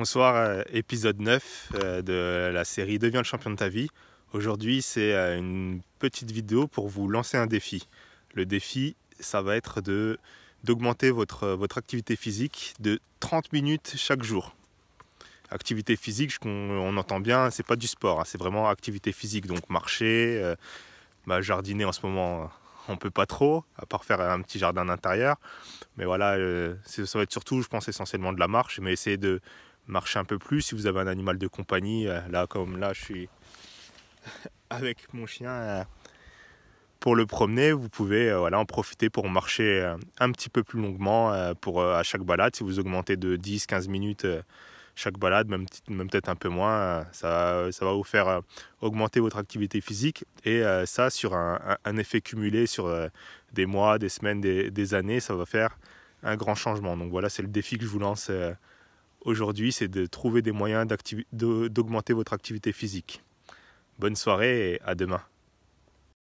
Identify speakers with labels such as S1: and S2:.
S1: Bonsoir, euh, épisode 9 euh, de la série Deviens le champion de ta vie. Aujourd'hui, c'est euh, une petite vidéo pour vous lancer un défi. Le défi, ça va être d'augmenter votre, votre activité physique de 30 minutes chaque jour. Activité physique, on, entend bien, c'est pas du sport, hein, c'est vraiment activité physique, donc marcher, bah, jardiner en ce moment, on peut pas trop, à part faire un petit jardin d'intérieur. Mais voilà, ça va être surtout, je pense, essentiellement de la marche, mais essayer de marcher un peu plus. Si vous avez un animal de compagnie, euh, là comme là je suis avec mon chien euh, pour le promener, vous pouvez euh, voilà, en profiter pour marcher un petit peu plus longuement pour, à chaque balade. Si vous augmentez de 10-15 minutes chaque balade, même, même peut-être un peu moins, ça, va vous faire augmenter votre activité physique. Et ça, sur un, effet cumulé sur des mois, des semaines, des, années, ça va faire un grand changement. Donc voilà, c'est le défi que je vous lance aujourd'hui, c'est de trouver des moyens d'augmenter votre activité physique. Bonne soirée et à demain.